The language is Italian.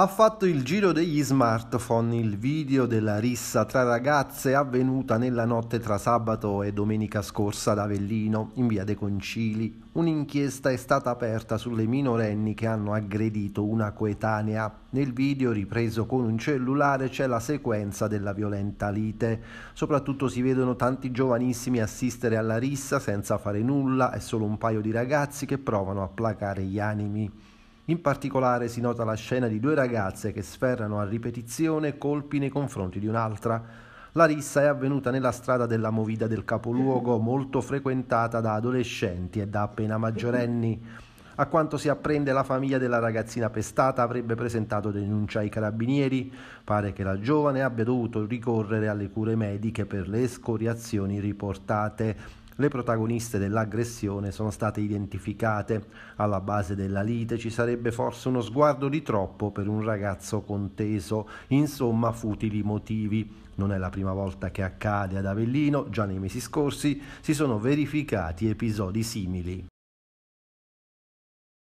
Ha fatto il giro degli smartphone il video della rissa tra ragazze avvenuta nella notte tra sabato e domenica scorsa ad Avellino, in via dei Concili. Un'inchiesta è stata aperta sulle minorenni che hanno aggredito una coetanea. Nel video ripreso con un cellulare c'è la sequenza della violenta lite. Soprattutto si vedono tanti giovanissimi assistere alla rissa senza fare nulla e solo un paio di ragazzi che provano a placare gli animi. In particolare si nota la scena di due ragazze che sferrano a ripetizione colpi nei confronti di un'altra. La rissa è avvenuta nella strada della Movida del capoluogo, molto frequentata da adolescenti e da appena maggiorenni. A quanto si apprende, la famiglia della ragazzina pestata avrebbe presentato denuncia ai carabinieri. Pare che la giovane abbia dovuto ricorrere alle cure mediche per le escoriazioni riportate. Le protagoniste dell'aggressione sono state identificate. Alla base della lite ci sarebbe forse uno sguardo di troppo per un ragazzo conteso, insomma futili motivi. Non è la prima volta che accade ad Avellino, già nei mesi scorsi si sono verificati episodi simili.